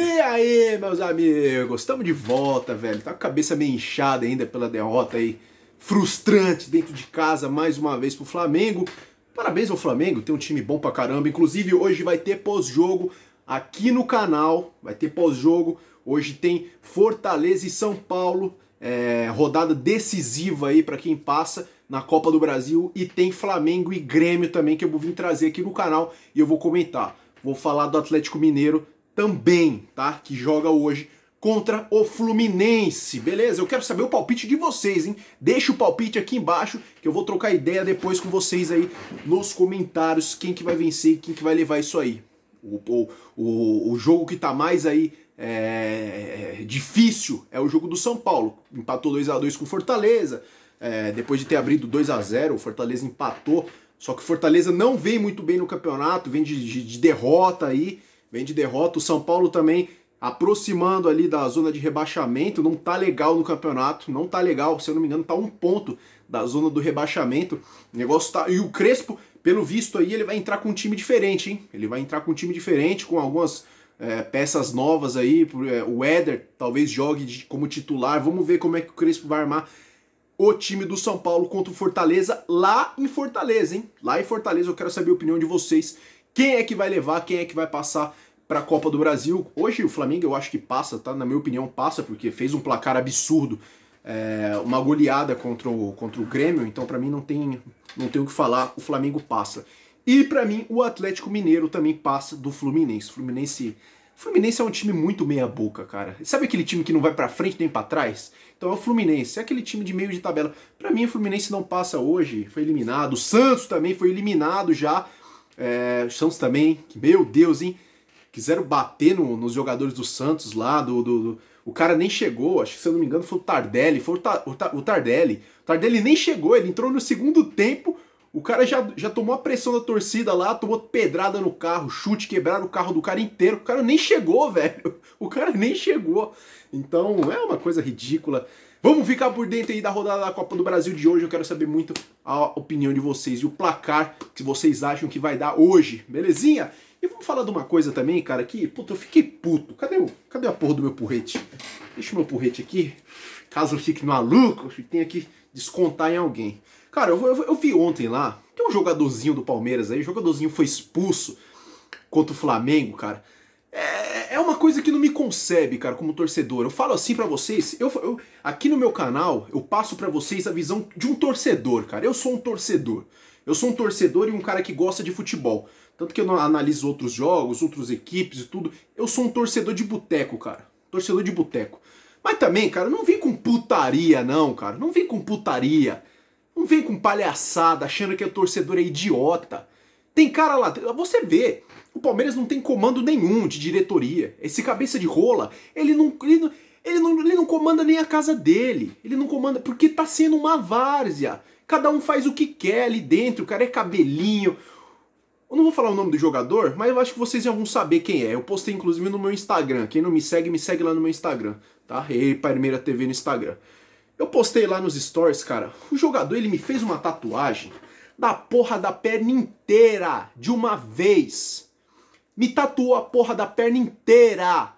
E aí, meus amigos, estamos de volta, velho. Tá com a cabeça meio inchada ainda pela derrota aí, frustrante dentro de casa mais uma vez pro Flamengo. Parabéns ao Flamengo, tem um time bom pra caramba. Inclusive, hoje vai ter pós-jogo aqui no canal, vai ter pós-jogo. Hoje tem Fortaleza e São Paulo, é, rodada decisiva aí para quem passa na Copa do Brasil e tem Flamengo e Grêmio também que eu vou vir trazer aqui no canal e eu vou comentar. Vou falar do Atlético Mineiro também, tá? Que joga hoje contra o Fluminense, beleza? Eu quero saber o palpite de vocês, hein? Deixa o palpite aqui embaixo que eu vou trocar ideia depois com vocês aí nos comentários quem que vai vencer e quem que vai levar isso aí. O, o, o jogo que tá mais aí é, é, difícil é o jogo do São Paulo. Empatou 2 a 2 com Fortaleza, é, depois de ter abrido 2 a 0 o Fortaleza empatou. Só que o Fortaleza não vem muito bem no campeonato, vem de, de, de derrota aí vem de derrota. O São Paulo também aproximando ali da zona de rebaixamento, não tá legal no campeonato, não tá legal, se eu não me engano, tá um ponto da zona do rebaixamento. O negócio tá. E o Crespo, pelo visto aí, ele vai entrar com um time diferente, hein? Ele vai entrar com um time diferente, com algumas. É, peças novas aí, eh, o Éder talvez jogue de, como titular, vamos ver como é que o Crespo vai armar o time do São Paulo contra o Fortaleza lá em Fortaleza, hein? Lá em Fortaleza, eu quero saber a opinião de vocês quem é que vai levar? Quem é que vai passar para a Copa do Brasil? Hoje o Flamengo eu acho que passa, tá? Na minha opinião passa porque fez um placar absurdo, é, uma goleada contra o, contra o Grêmio. Então para mim não tem não tem o que falar. O Flamengo passa. E para mim o Atlético Mineiro também passa do Fluminense. O Fluminense Fluminense é um time muito meia boca, cara. Sabe aquele time que não vai para frente nem para trás? Então é o Fluminense, é aquele time de meio de tabela. Para mim o Fluminense não passa hoje, foi eliminado. O Santos também foi eliminado já é, o Santos também, que, meu Deus, hein? Quiseram bater no, nos jogadores do Santos lá, do, do, do, O cara nem chegou, acho que se eu não me engano foi o Tardelli, foi o, Ta, o, Ta, o Tardelli. O Tardelli nem chegou, ele entrou no segundo tempo, o cara já, já tomou a pressão da torcida lá, tomou pedrada no carro, chute, quebraram o carro do cara inteiro. O cara nem chegou, velho. O cara nem chegou. Então é uma coisa ridícula. Vamos ficar por dentro aí da rodada da Copa do Brasil de hoje. Eu quero saber muito a opinião de vocês e o placar que vocês acham que vai dar hoje, belezinha? E vamos falar de uma coisa também, cara, que, puta, eu fiquei puto. Cadê, o, cadê a porra do meu porrete? Deixa o meu porrete aqui, caso eu fique maluco, eu tenho que descontar em alguém. Cara, eu, eu, eu vi ontem lá, tem um jogadorzinho do Palmeiras aí, o jogadorzinho foi expulso contra o Flamengo, cara. É, é uma coisa que não me concebe, cara, como torcedor. Eu falo assim para vocês, eu, eu, aqui no meu canal, eu passo para vocês a visão de um torcedor, cara. Eu sou um torcedor. Eu sou um torcedor e um cara que gosta de futebol. Tanto que eu analiso outros jogos, outras equipes e tudo. Eu sou um torcedor de boteco, cara. Torcedor de boteco. Mas também, cara, não vem com putaria, não, cara. Não vem com putaria. Não vem com palhaçada achando que o torcedor é idiota. Tem cara lá, você vê, o Palmeiras não tem comando nenhum de diretoria. Esse cabeça de rola, ele não, ele não, ele não, ele não comanda nem a casa dele. Ele não comanda, porque tá sendo uma várzea. Cada um faz o que quer ali dentro, o cara é cabelinho. Eu não vou falar o nome do jogador, mas eu acho que vocês já vão saber quem é. Eu postei inclusive no meu Instagram. Quem não me segue, me segue lá no meu Instagram, tá? E Palmeira TV no Instagram. Eu postei lá nos stories, cara. O jogador, ele me fez uma tatuagem da porra da perna inteira de uma vez. Me tatuou a porra da perna inteira.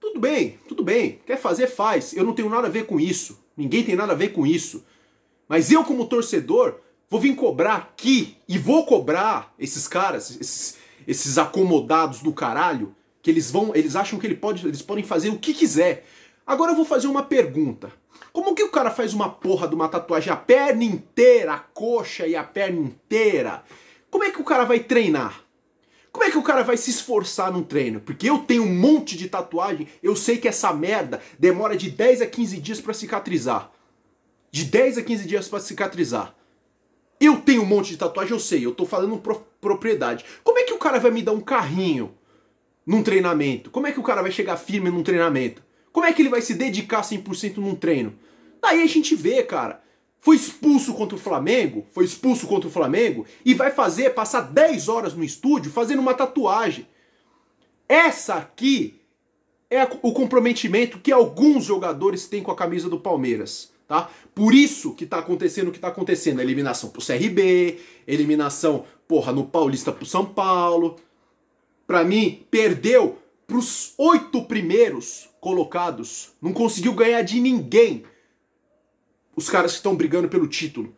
Tudo bem, tudo bem. Quer fazer, faz. Eu não tenho nada a ver com isso. Ninguém tem nada a ver com isso. Mas eu, como torcedor, vou vir cobrar aqui e vou cobrar esses caras, esses, esses acomodados do caralho, que eles vão, eles acham que ele pode, eles podem fazer o que quiser. Agora eu vou fazer uma pergunta. Como que o cara faz uma porra de uma tatuagem a perna inteira, a coxa e a perna inteira? Como é que o cara vai treinar? Como é que o cara vai se esforçar num treino? Porque eu tenho um monte de tatuagem, eu sei que essa merda demora de 10 a 15 dias para cicatrizar. De 10 a 15 dias para cicatrizar. Eu tenho um monte de tatuagem, eu sei, eu tô falando propriedade. Como é que o cara vai me dar um carrinho num treinamento? Como é que o cara vai chegar firme num treinamento? Como é que ele vai se dedicar 100% num treino? Daí a gente vê, cara. Foi expulso contra o Flamengo, foi expulso contra o Flamengo e vai fazer passar 10 horas no estúdio fazendo uma tatuagem. Essa aqui é o comprometimento que alguns jogadores têm com a camisa do Palmeiras. Tá? Por isso que tá acontecendo o que tá acontecendo. eliminação pro CRB, eliminação, porra, no Paulista pro São Paulo. Pra mim, perdeu para os oito primeiros colocados, não conseguiu ganhar de ninguém. Os caras que estão brigando pelo título.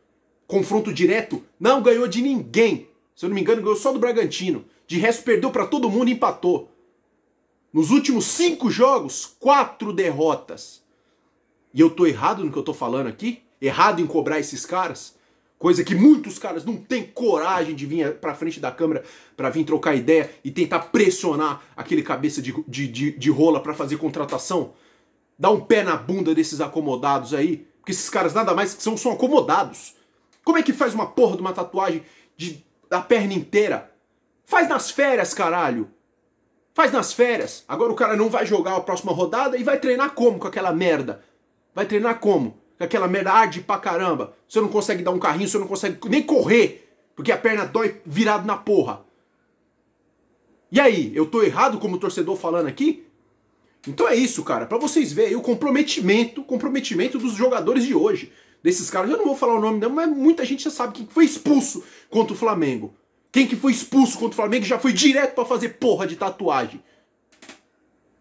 Confronto direto, não ganhou de ninguém. Se eu não me engano, ganhou só do Bragantino. De resto, perdeu para todo mundo e empatou. Nos últimos cinco jogos, quatro derrotas. E eu tô errado no que eu tô falando aqui? Errado em cobrar esses caras? coisa que muitos caras não têm coragem de vir pra frente da câmera para vir trocar ideia e tentar pressionar aquele cabeça de, de, de, de rola para fazer contratação. Dá um pé na bunda desses acomodados aí, porque esses caras nada mais que são, são acomodados. Como é que faz uma porra de uma tatuagem de, da perna inteira? Faz nas férias, caralho! Faz nas férias. Agora o cara não vai jogar a próxima rodada e vai treinar como com aquela merda? Vai treinar como? aquela merade pra caramba. Você não consegue dar um carrinho, você não consegue nem correr, porque a perna dói virado na porra. E aí, eu tô errado como torcedor falando aqui? Então é isso, cara, para vocês verem o comprometimento, comprometimento dos jogadores de hoje. Desses caras, eu não vou falar o nome não, mas muita gente já sabe quem foi expulso contra o Flamengo. Quem que foi expulso contra o Flamengo já foi direto para fazer porra de tatuagem.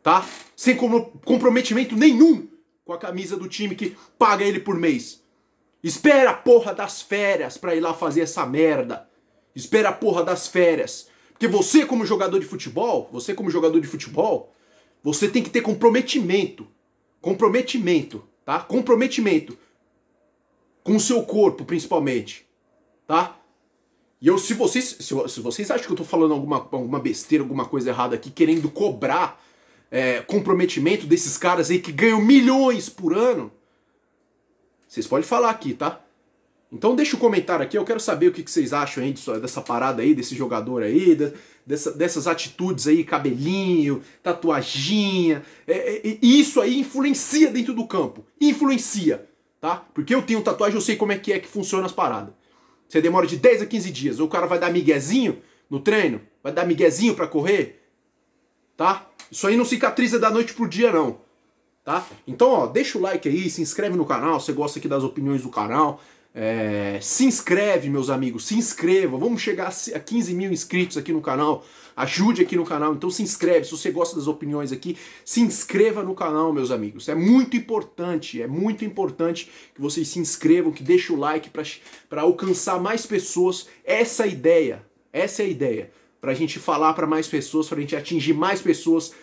Tá? Sem comprometimento nenhum com a camisa do time que paga ele por mês. Espera a porra das férias pra ir lá fazer essa merda. Espera a porra das férias. Porque você, como jogador de futebol, você, como jogador de futebol, você tem que ter comprometimento. Comprometimento, tá? Comprometimento. Com o seu corpo, principalmente. Tá? E eu, se vocês, se, se vocês acham que eu tô falando alguma, alguma besteira, alguma coisa errada aqui, querendo cobrar é, comprometimento desses caras aí que ganham milhões por ano, vocês podem falar aqui, tá? Então deixa um comentário aqui, eu quero saber o que, vocês acham aí disso, dessa parada aí, desse jogador aí, de, dessa, dessas atitudes aí, cabelinho, tatuaginha. É, é, isso aí influencia dentro do campo. Influencia, tá? Porque eu tenho tatuagem, eu sei como é que é que funciona as paradas. Você demora de 10 a 15 dias, ou o cara vai dar miguezinho no treino, vai dar miguezinho para correr, tá? Isso aí não cicatriza da noite pro dia, não. Tá? Então, ó, deixa o like aí, se inscreve no canal, você gosta aqui das opiniões do canal. É, se inscreve, meus amigos, se inscreva. Vamos chegar a 15 mil inscritos aqui no canal. Ajude aqui no canal, então se inscreve. Se você gosta das opiniões aqui, se inscreva no canal, meus amigos. É muito importante, é muito importante que vocês se inscrevam, que deixem o like para alcançar mais pessoas. Essa é a ideia, essa é a ideia para a gente falar para mais pessoas, para a gente atingir mais pessoas,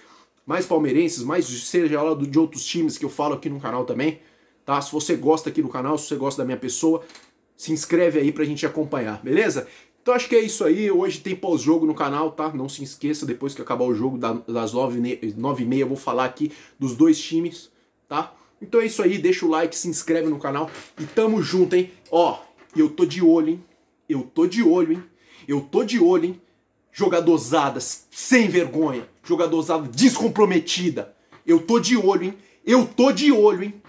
mais palmeirenses, mais seja lá de outros times que eu falo aqui no canal também, tá? Se você gosta aqui do canal, se você gosta da minha pessoa, se inscreve aí pra gente acompanhar, beleza? Então acho que é isso aí, hoje tem pós-jogo no canal, tá? Não se esqueça, depois que acabar o jogo das nove e meia, eu vou falar aqui dos dois times, tá? Então é isso aí, deixa o like, se inscreve no canal e tamo junto, hein? Ó, eu tô de olho, hein? Eu tô de olho, hein? Eu tô de olho, hein? Jogadorzadas sem vergonha, jogadorzada descomprometida. Eu tô de olho, hein? Eu tô de olho, hein?